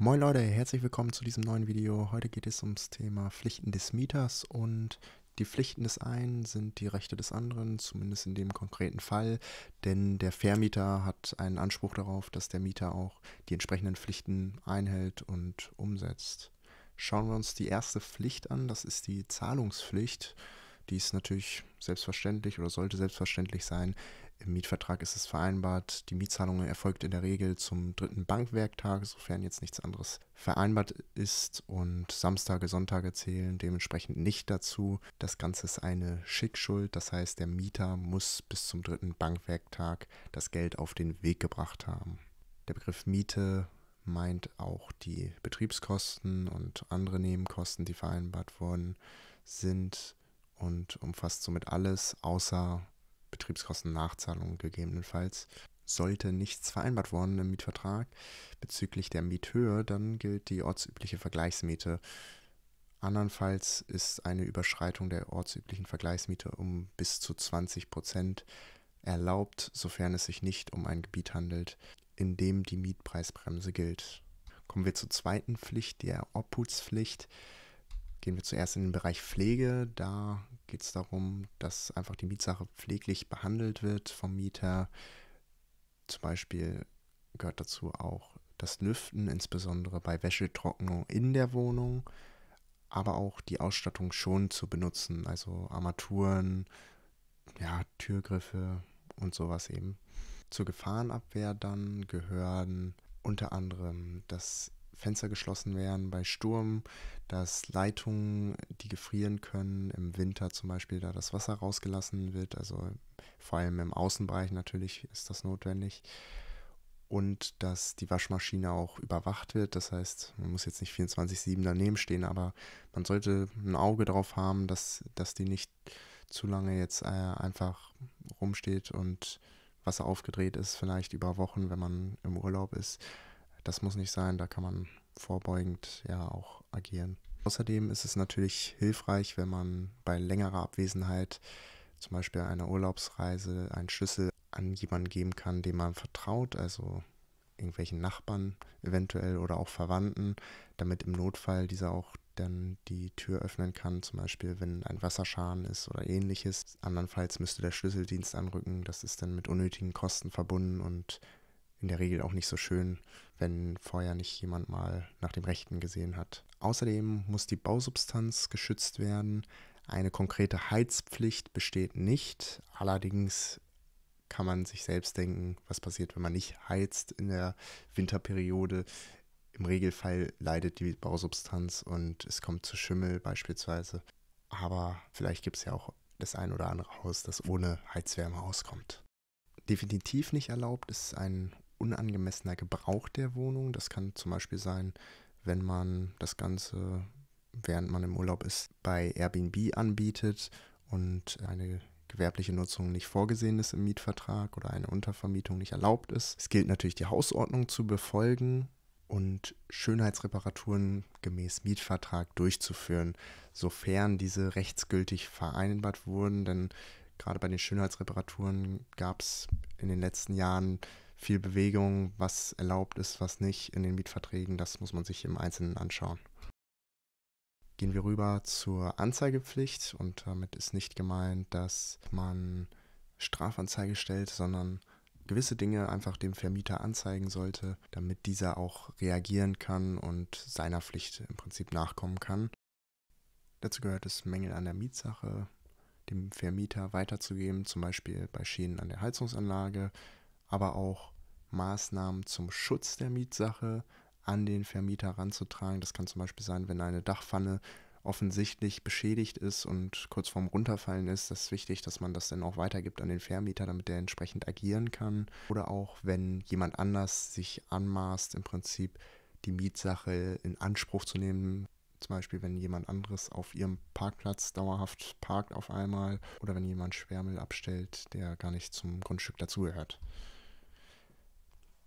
Moin Leute, herzlich willkommen zu diesem neuen Video. Heute geht es ums Thema Pflichten des Mieters und die Pflichten des einen sind die Rechte des anderen, zumindest in dem konkreten Fall, denn der Vermieter hat einen Anspruch darauf, dass der Mieter auch die entsprechenden Pflichten einhält und umsetzt. Schauen wir uns die erste Pflicht an, das ist die Zahlungspflicht. Die ist natürlich selbstverständlich oder sollte selbstverständlich sein im Mietvertrag ist es vereinbart, die Mietzahlung erfolgt in der Regel zum dritten Bankwerktag, sofern jetzt nichts anderes vereinbart ist. Und Samstage, Sonntage zählen dementsprechend nicht dazu. Das Ganze ist eine Schickschuld, das heißt, der Mieter muss bis zum dritten Bankwerktag das Geld auf den Weg gebracht haben. Der Begriff Miete meint auch die Betriebskosten und andere Nebenkosten, die vereinbart worden sind und umfasst somit alles außer Betriebskostennachzahlung gegebenenfalls. Sollte nichts vereinbart worden im Mietvertrag bezüglich der Miethöhe, dann gilt die ortsübliche Vergleichsmiete. Andernfalls ist eine Überschreitung der ortsüblichen Vergleichsmiete um bis zu 20 Prozent erlaubt, sofern es sich nicht um ein Gebiet handelt, in dem die Mietpreisbremse gilt. Kommen wir zur zweiten Pflicht, der Obhutspflicht. Gehen wir zuerst in den Bereich Pflege. Da geht es darum, dass einfach die Mietsache pfleglich behandelt wird vom Mieter. Zum Beispiel gehört dazu auch das Lüften, insbesondere bei Wäschetrocknung in der Wohnung, aber auch die Ausstattung schon zu benutzen, also Armaturen, ja, Türgriffe und sowas eben. Zur Gefahrenabwehr dann gehören unter anderem das Fenster geschlossen werden bei Sturm, dass Leitungen, die gefrieren können, im Winter zum Beispiel da das Wasser rausgelassen wird, also vor allem im Außenbereich natürlich ist das notwendig. Und dass die Waschmaschine auch überwacht wird. Das heißt, man muss jetzt nicht 24-7 daneben stehen, aber man sollte ein Auge drauf haben, dass, dass die nicht zu lange jetzt äh, einfach rumsteht und Wasser aufgedreht ist, vielleicht über Wochen, wenn man im Urlaub ist das muss nicht sein, da kann man vorbeugend ja auch agieren. Außerdem ist es natürlich hilfreich, wenn man bei längerer Abwesenheit, zum Beispiel einer Urlaubsreise, einen Schlüssel an jemanden geben kann, dem man vertraut, also irgendwelchen Nachbarn eventuell oder auch Verwandten, damit im Notfall dieser auch dann die Tür öffnen kann, zum Beispiel wenn ein Wasserschaden ist oder ähnliches. Andernfalls müsste der Schlüsseldienst anrücken, das ist dann mit unnötigen Kosten verbunden und in der Regel auch nicht so schön, wenn vorher nicht jemand mal nach dem Rechten gesehen hat. Außerdem muss die Bausubstanz geschützt werden. Eine konkrete Heizpflicht besteht nicht. Allerdings kann man sich selbst denken, was passiert, wenn man nicht heizt in der Winterperiode. Im Regelfall leidet die Bausubstanz und es kommt zu Schimmel beispielsweise. Aber vielleicht gibt es ja auch das ein oder andere Haus, das ohne Heizwärme auskommt. Definitiv nicht erlaubt ist ein unangemessener Gebrauch der Wohnung. Das kann zum Beispiel sein, wenn man das Ganze, während man im Urlaub ist, bei Airbnb anbietet und eine gewerbliche Nutzung nicht vorgesehen ist im Mietvertrag oder eine Untervermietung nicht erlaubt ist. Es gilt natürlich, die Hausordnung zu befolgen und Schönheitsreparaturen gemäß Mietvertrag durchzuführen, sofern diese rechtsgültig vereinbart wurden. Denn gerade bei den Schönheitsreparaturen gab es in den letzten Jahren viel Bewegung, was erlaubt ist, was nicht in den Mietverträgen, das muss man sich im Einzelnen anschauen. Gehen wir rüber zur Anzeigepflicht und damit ist nicht gemeint, dass man Strafanzeige stellt, sondern gewisse Dinge einfach dem Vermieter anzeigen sollte, damit dieser auch reagieren kann und seiner Pflicht im Prinzip nachkommen kann. Dazu gehört es, Mängel an der Mietsache dem Vermieter weiterzugeben, zum Beispiel bei Schäden an der Heizungsanlage, aber auch Maßnahmen zum Schutz der Mietsache an den Vermieter ranzutragen. Das kann zum Beispiel sein, wenn eine Dachpfanne offensichtlich beschädigt ist und kurz vorm Runterfallen ist, das ist wichtig, dass man das dann auch weitergibt an den Vermieter, damit der entsprechend agieren kann. Oder auch, wenn jemand anders sich anmaßt, im Prinzip die Mietsache in Anspruch zu nehmen. Zum Beispiel, wenn jemand anderes auf ihrem Parkplatz dauerhaft parkt auf einmal oder wenn jemand Schwermüll abstellt, der gar nicht zum Grundstück dazugehört.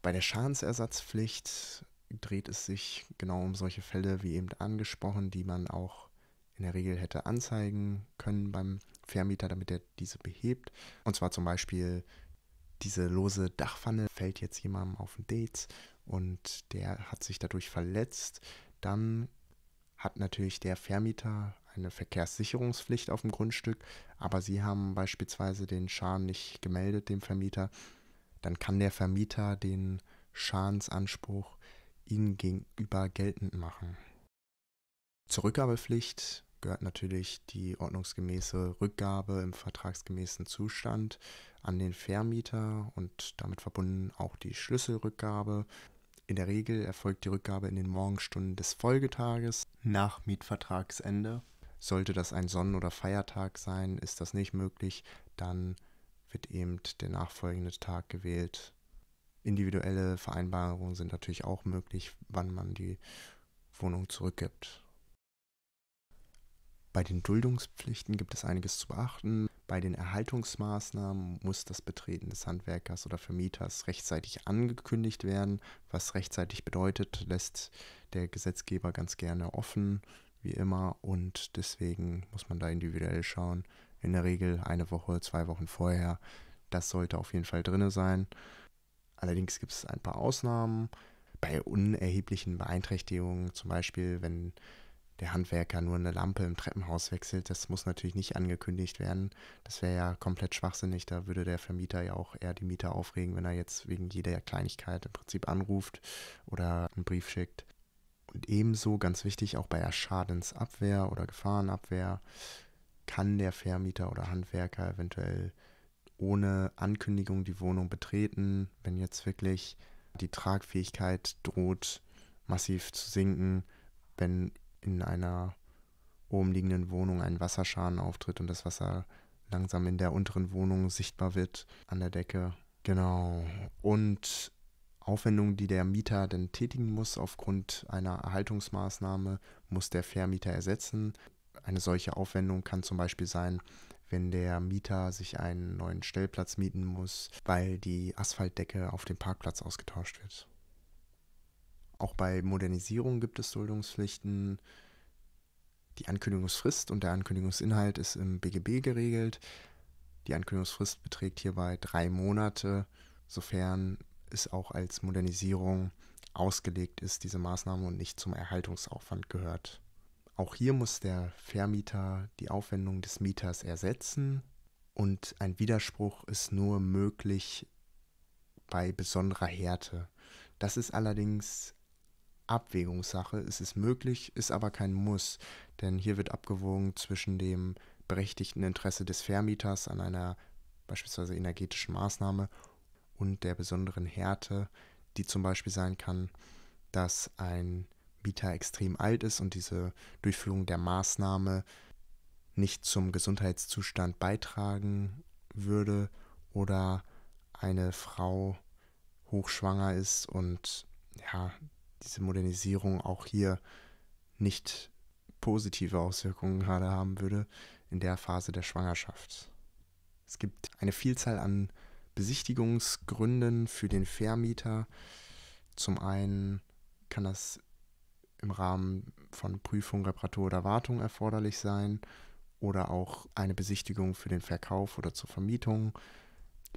Bei der Schadensersatzpflicht dreht es sich genau um solche Fälle, wie eben angesprochen, die man auch in der Regel hätte anzeigen können beim Vermieter, damit er diese behebt. Und zwar zum Beispiel diese lose Dachpfanne fällt jetzt jemandem auf ein Date und der hat sich dadurch verletzt. Dann hat natürlich der Vermieter eine Verkehrssicherungspflicht auf dem Grundstück, aber sie haben beispielsweise den Schaden nicht gemeldet dem Vermieter dann kann der Vermieter den Schadensanspruch ihnen gegenüber geltend machen. Zur Rückgabepflicht gehört natürlich die ordnungsgemäße Rückgabe im vertragsgemäßen Zustand an den Vermieter und damit verbunden auch die Schlüsselrückgabe. In der Regel erfolgt die Rückgabe in den Morgenstunden des Folgetages nach Mietvertragsende. Sollte das ein Sonnen- oder Feiertag sein, ist das nicht möglich, dann wird eben der nachfolgende Tag gewählt. Individuelle Vereinbarungen sind natürlich auch möglich, wann man die Wohnung zurückgibt. Bei den Duldungspflichten gibt es einiges zu beachten. Bei den Erhaltungsmaßnahmen muss das Betreten des Handwerkers oder Vermieters rechtzeitig angekündigt werden. Was rechtzeitig bedeutet, lässt der Gesetzgeber ganz gerne offen, wie immer. Und deswegen muss man da individuell schauen, in der Regel eine Woche, zwei Wochen vorher. Das sollte auf jeden Fall drin sein. Allerdings gibt es ein paar Ausnahmen. Bei unerheblichen Beeinträchtigungen, zum Beispiel wenn der Handwerker nur eine Lampe im Treppenhaus wechselt, das muss natürlich nicht angekündigt werden. Das wäre ja komplett schwachsinnig. Da würde der Vermieter ja auch eher die Mieter aufregen, wenn er jetzt wegen jeder Kleinigkeit im Prinzip anruft oder einen Brief schickt. Und ebenso ganz wichtig auch bei der Schadensabwehr oder Gefahrenabwehr kann der Vermieter oder Handwerker eventuell ohne Ankündigung die Wohnung betreten, wenn jetzt wirklich die Tragfähigkeit droht massiv zu sinken, wenn in einer oben liegenden Wohnung ein Wasserschaden auftritt und das Wasser langsam in der unteren Wohnung sichtbar wird an der Decke. Genau. Und Aufwendungen, die der Mieter denn tätigen muss aufgrund einer Erhaltungsmaßnahme, muss der Vermieter ersetzen. Eine solche Aufwendung kann zum Beispiel sein, wenn der Mieter sich einen neuen Stellplatz mieten muss, weil die Asphaltdecke auf dem Parkplatz ausgetauscht wird. Auch bei Modernisierung gibt es Duldungspflichten. Die Ankündigungsfrist und der Ankündigungsinhalt ist im BGB geregelt. Die Ankündigungsfrist beträgt hierbei drei Monate, sofern es auch als Modernisierung ausgelegt ist, diese Maßnahme und nicht zum Erhaltungsaufwand gehört. Auch hier muss der Vermieter die Aufwendung des Mieters ersetzen und ein Widerspruch ist nur möglich bei besonderer Härte. Das ist allerdings Abwägungssache. Es ist möglich, ist aber kein Muss, denn hier wird abgewogen zwischen dem berechtigten Interesse des Vermieters an einer beispielsweise energetischen Maßnahme und der besonderen Härte, die zum Beispiel sein kann, dass ein Mieter extrem alt ist und diese Durchführung der Maßnahme nicht zum Gesundheitszustand beitragen würde oder eine Frau hochschwanger ist und ja, diese Modernisierung auch hier nicht positive Auswirkungen gerade haben würde in der Phase der Schwangerschaft. Es gibt eine Vielzahl an Besichtigungsgründen für den Vermieter. Zum einen kann das im Rahmen von Prüfung, Reparatur oder Wartung erforderlich sein oder auch eine Besichtigung für den Verkauf oder zur Vermietung.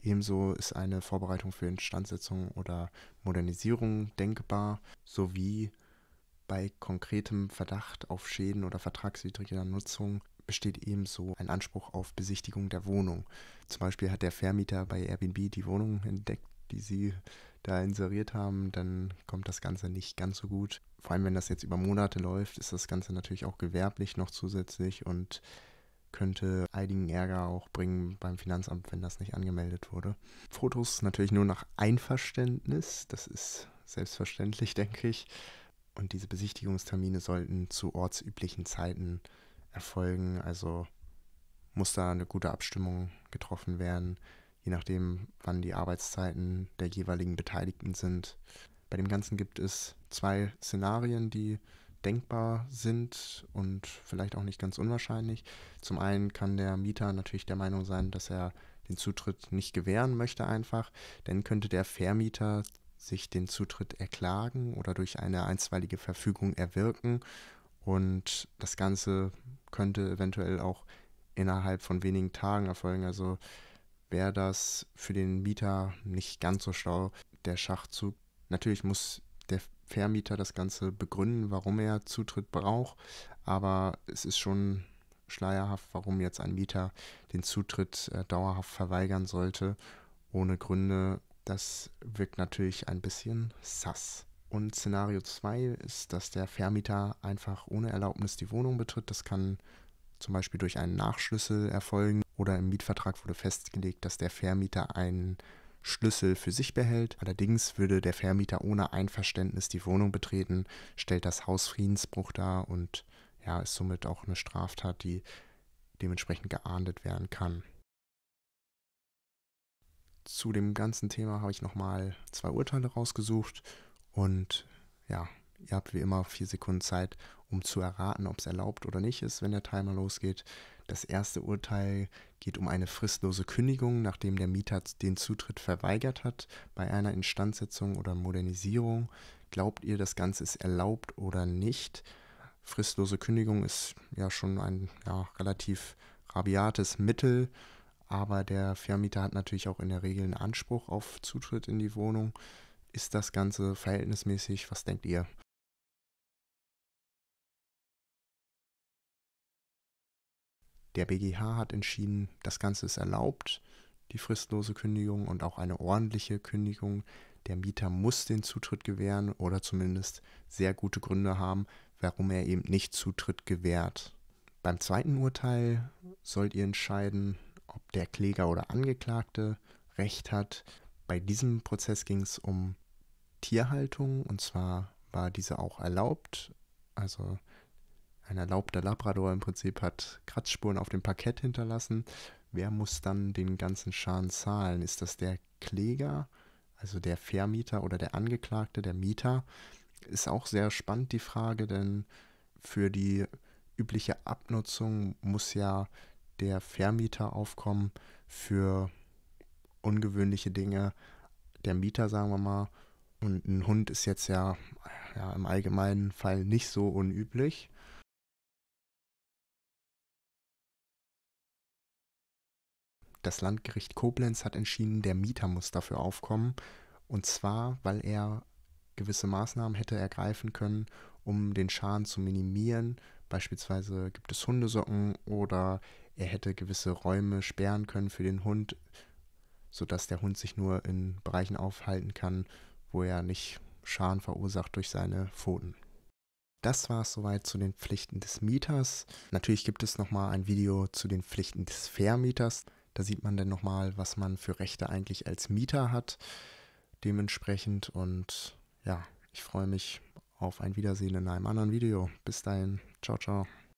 Ebenso ist eine Vorbereitung für Instandsetzung oder Modernisierung denkbar, sowie bei konkretem Verdacht auf Schäden oder vertragswidriger Nutzung besteht ebenso ein Anspruch auf Besichtigung der Wohnung. Zum Beispiel hat der Vermieter bei Airbnb die Wohnung entdeckt die sie da inseriert haben, dann kommt das Ganze nicht ganz so gut. Vor allem, wenn das jetzt über Monate läuft, ist das Ganze natürlich auch gewerblich noch zusätzlich und könnte einigen Ärger auch bringen beim Finanzamt, wenn das nicht angemeldet wurde. Fotos natürlich nur nach Einverständnis, das ist selbstverständlich, denke ich. Und diese Besichtigungstermine sollten zu ortsüblichen Zeiten erfolgen, also muss da eine gute Abstimmung getroffen werden je nachdem, wann die Arbeitszeiten der jeweiligen Beteiligten sind. Bei dem Ganzen gibt es zwei Szenarien, die denkbar sind und vielleicht auch nicht ganz unwahrscheinlich. Zum einen kann der Mieter natürlich der Meinung sein, dass er den Zutritt nicht gewähren möchte einfach. denn könnte der Vermieter sich den Zutritt erklagen oder durch eine einstweilige Verfügung erwirken. Und das Ganze könnte eventuell auch innerhalb von wenigen Tagen erfolgen. Also wäre das für den Mieter nicht ganz so schlau, der Schachzug. Natürlich muss der Vermieter das Ganze begründen, warum er Zutritt braucht, aber es ist schon schleierhaft, warum jetzt ein Mieter den Zutritt äh, dauerhaft verweigern sollte, ohne Gründe. Das wirkt natürlich ein bisschen sass. Und Szenario 2 ist, dass der Vermieter einfach ohne Erlaubnis die Wohnung betritt. Das kann zum Beispiel durch einen Nachschlüssel erfolgen oder im Mietvertrag wurde festgelegt, dass der Vermieter einen Schlüssel für sich behält. Allerdings würde der Vermieter ohne Einverständnis die Wohnung betreten, stellt das Hausfriedensbruch dar und ja, ist somit auch eine Straftat, die dementsprechend geahndet werden kann. Zu dem ganzen Thema habe ich nochmal zwei Urteile rausgesucht und ja, ihr habt wie immer vier Sekunden Zeit, um zu erraten, ob es erlaubt oder nicht ist, wenn der Timer losgeht. Das erste Urteil geht um eine fristlose Kündigung, nachdem der Mieter den Zutritt verweigert hat bei einer Instandsetzung oder Modernisierung. Glaubt ihr, das Ganze ist erlaubt oder nicht? Fristlose Kündigung ist ja schon ein ja, relativ rabiates Mittel, aber der Vermieter hat natürlich auch in der Regel einen Anspruch auf Zutritt in die Wohnung. Ist das Ganze verhältnismäßig? Was denkt ihr? Der BGH hat entschieden, das Ganze ist erlaubt, die fristlose Kündigung und auch eine ordentliche Kündigung. Der Mieter muss den Zutritt gewähren oder zumindest sehr gute Gründe haben, warum er eben nicht Zutritt gewährt. Beim zweiten Urteil sollt ihr entscheiden, ob der Kläger oder Angeklagte Recht hat. Bei diesem Prozess ging es um Tierhaltung und zwar war diese auch erlaubt. Also ein erlaubter Labrador im Prinzip hat Kratzspuren auf dem Parkett hinterlassen. Wer muss dann den ganzen Schaden zahlen? Ist das der Kläger, also der Vermieter oder der Angeklagte, der Mieter? Ist auch sehr spannend die Frage, denn für die übliche Abnutzung muss ja der Vermieter aufkommen für ungewöhnliche Dinge. Der Mieter, sagen wir mal. Und ein Hund ist jetzt ja, ja im allgemeinen Fall nicht so unüblich. Das Landgericht Koblenz hat entschieden, der Mieter muss dafür aufkommen. Und zwar, weil er gewisse Maßnahmen hätte ergreifen können, um den Schaden zu minimieren. Beispielsweise gibt es Hundesocken oder er hätte gewisse Räume sperren können für den Hund, sodass der Hund sich nur in Bereichen aufhalten kann, wo er nicht Schaden verursacht durch seine Pfoten. Das war es soweit zu den Pflichten des Mieters. Natürlich gibt es nochmal ein Video zu den Pflichten des Vermieters. Da sieht man dann nochmal, was man für Rechte eigentlich als Mieter hat. Dementsprechend und ja, ich freue mich auf ein Wiedersehen in einem anderen Video. Bis dahin, ciao, ciao.